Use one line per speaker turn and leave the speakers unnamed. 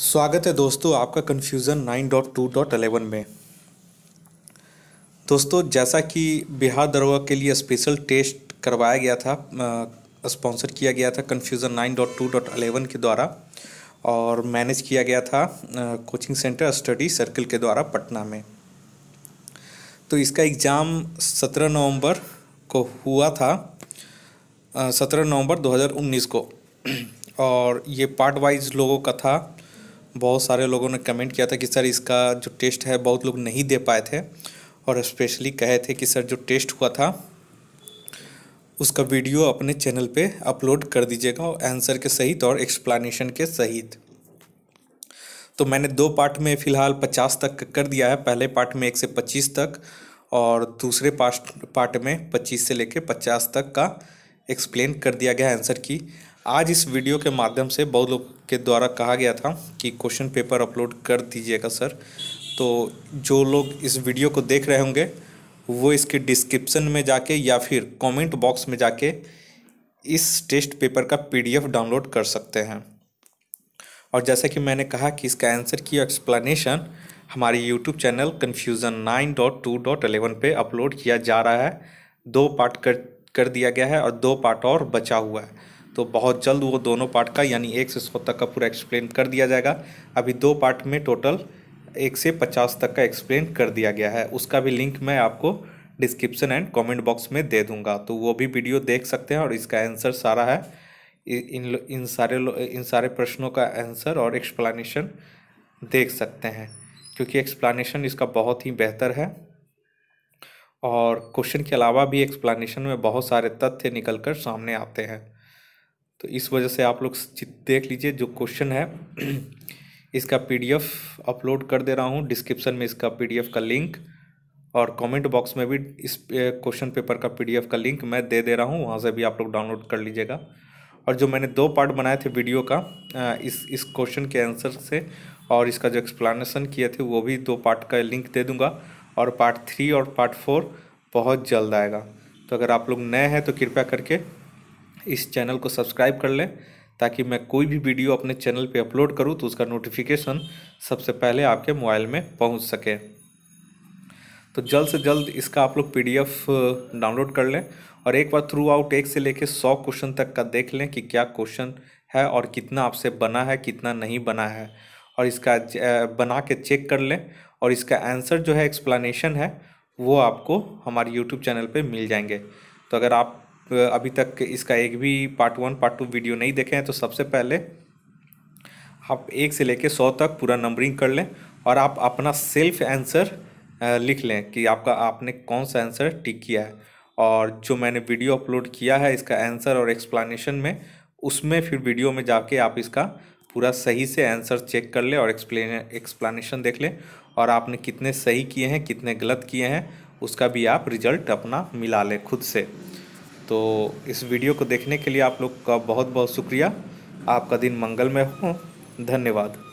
स्वागत है दोस्तों आपका confusion nine dot dot two eleven में दोस्तों जैसा कि बिहार दरोगा के लिए स्पेशल टेस्ट करवाया गया था स्पॉन्सर किया गया था confusion nine dot dot two eleven के द्वारा और मैनेज किया गया था कोचिंग सेंटर स्टडी सर्कल के द्वारा पटना में तो इसका एग्ज़ाम सत्रह नवंबर को हुआ था सत्रह नवंबर 2019 को और ये पार्ट वाइज लोगों का था बहुत सारे लोगों ने कमेंट किया था कि सर इसका जो टेस्ट है बहुत लोग नहीं दे पाए थे और स्पेशली कहे थे कि सर जो टेस्ट हुआ था उसका वीडियो अपने चैनल पे अपलोड कर दीजिएगा और आंसर के सहित और एक्सप्लानेशन के सहित तो मैंने दो पार्ट में फ़िलहाल पचास तक कर दिया है पहले पार्ट में एक से पच्चीस तक और दूसरे पार्ट पार्ट में पच्चीस से लेकर पचास तक का एक्सप्लेन कर दिया गया आंसर की आज इस वीडियो के माध्यम से बहुत लोग के द्वारा कहा गया था कि क्वेश्चन पेपर अपलोड कर दीजिएगा सर तो जो लोग इस वीडियो को देख रहे होंगे वो इसके डिस्क्रिप्शन में जाके या फिर कमेंट बॉक्स में जाके इस टेस्ट पेपर का पीडीएफ डाउनलोड कर सकते हैं और जैसा कि मैंने कहा कि इसका आंसर की एक्सप्लेनेशन हमारे YouTube channel confusion nine dot two dot eleven पर अपलोड किया जा रहा है दो पार्ट कर कर दिया गया है और दो पार्ट और बचा हुआ है तो बहुत जल्द वो दोनों पार्ट का यानी एक से सौ तक का पूरा एक्सप्लेन कर दिया जाएगा अभी दो पार्ट में टोटल एक से पचास तक का एक्सप्लेन कर दिया गया है उसका भी लिंक मैं आपको डिस्क्रिप्शन एंड कमेंट बॉक्स में दे दूंगा तो वो भी वीडियो देख सकते हैं और इसका आंसर सारा है इन इन सारे इन सारे प्रश्नों का आंसर और एक्सप्लानीशन देख सकते हैं क्योंकि एक्सप्लानीशन इसका बहुत ही बेहतर है और क्वेश्चन के अलावा भी एक्सप्लानीशन में बहुत सारे तथ्य निकल कर सामने आते हैं तो इस वजह से आप लोग देख लीजिए जो क्वेश्चन है इसका पीडीएफ अपलोड कर दे रहा हूँ डिस्क्रिप्शन में इसका पीडीएफ का लिंक और कमेंट बॉक्स में भी इस क्वेश्चन पेपर का पीडीएफ का लिंक मैं दे दे रहा हूँ वहाँ से भी आप लोग डाउनलोड कर लीजिएगा और जो मैंने दो पार्ट बनाए थे वीडियो का इस इस क्वेश्चन के आंसर से और इसका जो एक्सप्लानेशन किए थे वो भी दो पार्ट का लिंक दे दूँगा और पार्ट थ्री और पार्ट फोर बहुत जल्द आएगा तो अगर आप लोग नए हैं तो कृपया करके इस चैनल को सब्सक्राइब कर लें ताकि मैं कोई भी वीडियो अपने चैनल पे अपलोड करूँ तो उसका नोटिफिकेशन सबसे पहले आपके मोबाइल में पहुँच सके तो जल्द से जल्द इसका आप लोग पीडीएफ डाउनलोड कर लें और एक बार थ्रू आउट एक से लेकर सौ क्वेश्चन तक का देख लें कि क्या क्वेश्चन है और कितना आपसे बना है कितना नहीं बना है और इसका बना के चेक कर लें और इसका आंसर जो है एक्सप्लानीशन है वो आपको हमारे यूट्यूब चैनल पर मिल जाएंगे तो अगर आप अभी तक इसका एक भी part one part two video नहीं देखे हैं तो सबसे पहले आप एक से लेके सौ तक पूरा नंबरिंग कर लें और आप अपना सेल्फ आंसर लिख लें कि आपका आपने कौन सा आंसर टिक किया है और जो मैंने वीडियो अपलोड किया है इसका आंसर और एक्सप्लेनेशन में उसमें फिर वीडियो में जाके आप इसका पूरा सही से आंसर चेक कर लें और एक्सप्लेन एक्सप्लानशन देख लें और आपने कितने सही किए हैं कितने गलत किए हैं उसका भी आप रिजल्ट अपना मिला लें खुद से तो इस वीडियो को देखने के लिए आप लोग का बहुत बहुत शुक्रिया आपका दिन मंगलमय हो धन्यवाद